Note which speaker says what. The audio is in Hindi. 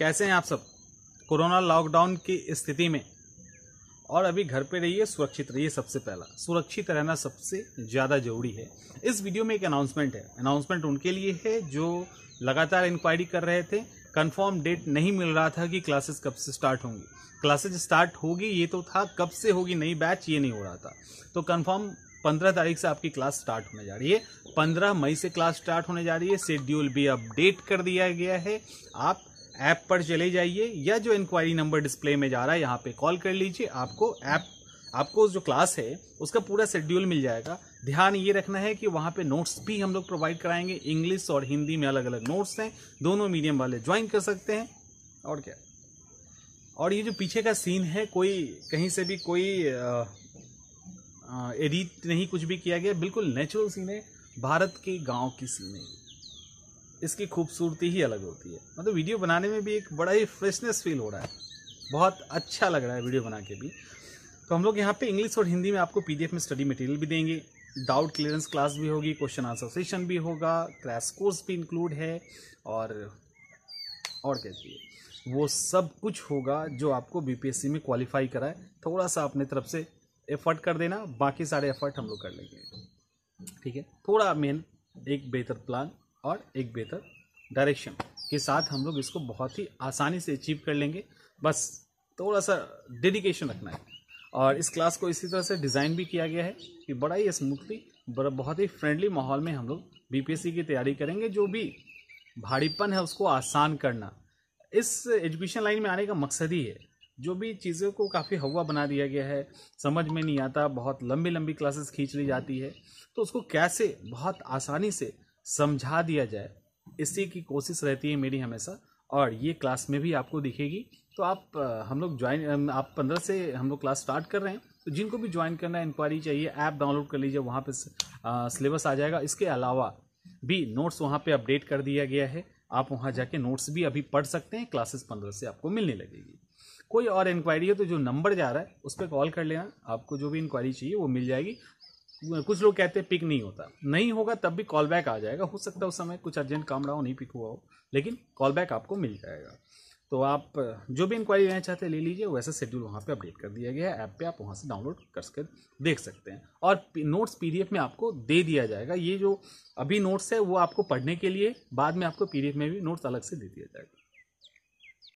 Speaker 1: कैसे हैं आप सब कोरोना लॉकडाउन की स्थिति में और अभी घर पे रहिए सुरक्षित रहिए सबसे पहला सुरक्षित रहना सबसे ज़्यादा ज़रूरी है इस वीडियो में एक अनाउंसमेंट है अनाउंसमेंट उनके लिए है जो लगातार इंक्वायरी कर रहे थे कंफर्म डेट नहीं मिल रहा था कि क्लासेस कब से स्टार्ट होंगी क्लासेज स्टार्ट होगी ये तो था कब से होगी नई बैच ये नहीं हो रहा था तो कन्फर्म पंद्रह तारीख से आपकी क्लास स्टार्ट होने जा रही है पंद्रह मई से क्लास स्टार्ट होने जा रही है शेड्यूल भी अपडेट कर दिया गया है आप ऐप पर चले जाइए या जो इंक्वायरी नंबर डिस्प्ले में जा रहा है यहाँ पे कॉल कर लीजिए आपको ऐप आपको जो क्लास है उसका पूरा शेड्यूल मिल जाएगा ध्यान ये रखना है कि वहाँ पे नोट्स भी हम लोग प्रोवाइड कराएंगे इंग्लिश और हिंदी में अलग अलग नोट्स हैं दोनों मीडियम वाले ज्वाइन कर सकते हैं और क्या और ये जो पीछे का सीन है कोई कहीं से भी कोई एडिट नहीं कुछ भी किया गया बिल्कुल नेचुरल सीन है भारत के गाँव की सीन है इसकी खूबसूरती ही अलग होती है मतलब वीडियो बनाने में भी एक बड़ा ही फ्रेशनेस फील हो रहा है बहुत अच्छा लग रहा है वीडियो बना के भी तो हम लोग यहाँ पे इंग्लिश और हिंदी में आपको पीडीएफ में स्टडी मटेरियल भी देंगे डाउट क्लियरेंस क्लास भी होगी क्वेश्चन आंसर सेशन भी होगा क्रैश कोर्स भी इंक्लूड है और और कहती है वो सब कुछ होगा जो आपको बीपीएससी में क्वालिफाई कराए थोड़ा सा अपने तरफ से एफर्ट कर देना बाकी सारे एफर्ट हम लोग कर लेंगे ठीक है थोड़ा मेन एक बेहतर प्लान और एक बेहतर डायरेक्शन के साथ हम लोग इसको बहुत ही आसानी से अचीव कर लेंगे बस थोड़ा सा डेडिकेशन रखना है और इस क्लास को इसी तरह से डिज़ाइन भी किया गया है कि बड़ा ही स्मूथली बड़ा बहुत ही फ्रेंडली माहौल में हम लोग बी की तैयारी करेंगे जो भी भारीपन है उसको आसान करना इस एजुकेशन लाइन में आने का मकसद ही है जो भी चीज़ों को काफ़ी हवा बना दिया गया है समझ में नहीं आता बहुत लंबी लंबी क्लासेस खींच ली जाती है तो उसको कैसे बहुत आसानी से समझा दिया जाए इसी की कोशिश रहती है मेरी हमेशा और ये क्लास में भी आपको दिखेगी तो आप हम लोग ज्वाइन आप पंद्रह से हम लोग क्लास स्टार्ट कर रहे हैं तो जिनको भी ज्वाइन करना है इंक्वायरी चाहिए ऐप डाउनलोड कर लीजिए वहाँ पे सिलेबस आ जाएगा इसके अलावा भी नोट्स वहाँ पे अपडेट कर दिया गया है आप वहाँ जाके नोट्स भी अभी पढ़ सकते हैं क्लासेस पंद्रह से आपको मिलने लगेगी कोई और इंक्वायरी हो तो जो नंबर जा रहा है उस पर कॉल कर लेना आपको जो भी इंक्वायरी चाहिए वो मिल जाएगी कुछ लोग कहते हैं पिक नहीं होता नहीं होगा तब भी कॉल बैक आ जाएगा हो सकता है उस समय कुछ अर्जेंट काम रहा हो नहीं पिक हुआ हो लेकिन कॉल बैक आपको मिल जाएगा तो आप जो भी इंक्वायरी लेना चाहते हैं ले लीजिए वैसा शेड्यूल वहाँ पे अपडेट कर दिया गया है ऐप पे आप वहाँ से डाउनलोड कर सके देख सकते हैं और नोट्स पीडीएफ में आपको दे दिया जाएगा ये जो अभी नोट्स है वो आपको पढ़ने के लिए बाद में आपको पीडीएफ में भी नोट्स अलग से दे दिया जाएगा